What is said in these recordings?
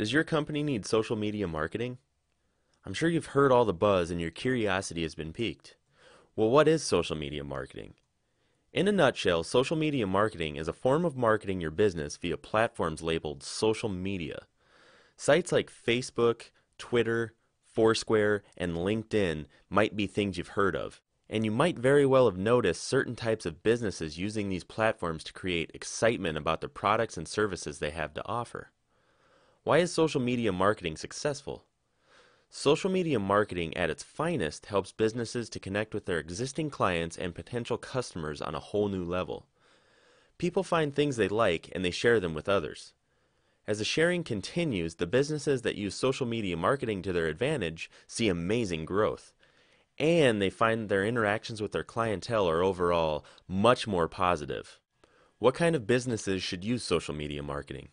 Does your company need social media marketing? I'm sure you've heard all the buzz and your curiosity has been piqued. Well, what is social media marketing? In a nutshell, social media marketing is a form of marketing your business via platforms labeled social media. Sites like Facebook, Twitter, Foursquare, and LinkedIn might be things you've heard of, and you might very well have noticed certain types of businesses using these platforms to create excitement about the products and services they have to offer. Why is social media marketing successful? Social media marketing at its finest helps businesses to connect with their existing clients and potential customers on a whole new level. People find things they like and they share them with others. As the sharing continues, the businesses that use social media marketing to their advantage see amazing growth. And they find their interactions with their clientele are overall much more positive. What kind of businesses should use social media marketing?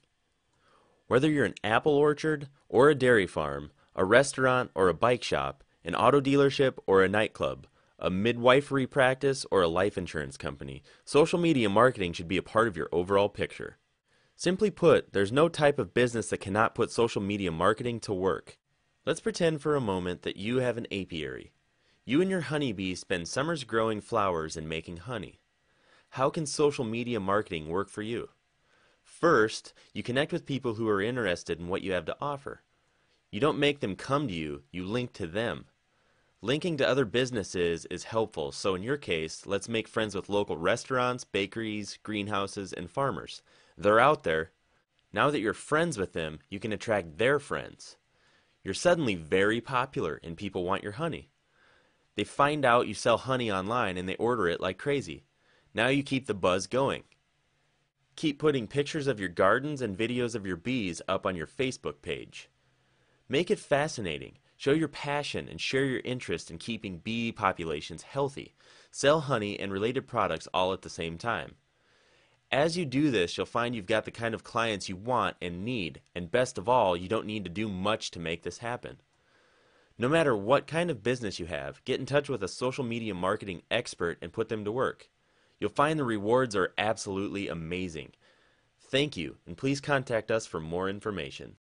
Whether you're an apple orchard or a dairy farm, a restaurant or a bike shop, an auto dealership or a nightclub, a midwifery practice or a life insurance company, social media marketing should be a part of your overall picture. Simply put, there's no type of business that cannot put social media marketing to work. Let's pretend for a moment that you have an apiary. You and your honeybee spend summers growing flowers and making honey. How can social media marketing work for you? First, you connect with people who are interested in what you have to offer. You don't make them come to you, you link to them. Linking to other businesses is helpful, so in your case, let's make friends with local restaurants, bakeries, greenhouses, and farmers. They're out there. Now that you're friends with them, you can attract their friends. You're suddenly very popular and people want your honey. They find out you sell honey online and they order it like crazy. Now you keep the buzz going. Keep putting pictures of your gardens and videos of your bees up on your Facebook page. Make it fascinating. Show your passion and share your interest in keeping bee populations healthy. Sell honey and related products all at the same time. As you do this, you'll find you've got the kind of clients you want and need, and best of all, you don't need to do much to make this happen. No matter what kind of business you have, get in touch with a social media marketing expert and put them to work. You'll find the rewards are absolutely amazing. Thank you, and please contact us for more information.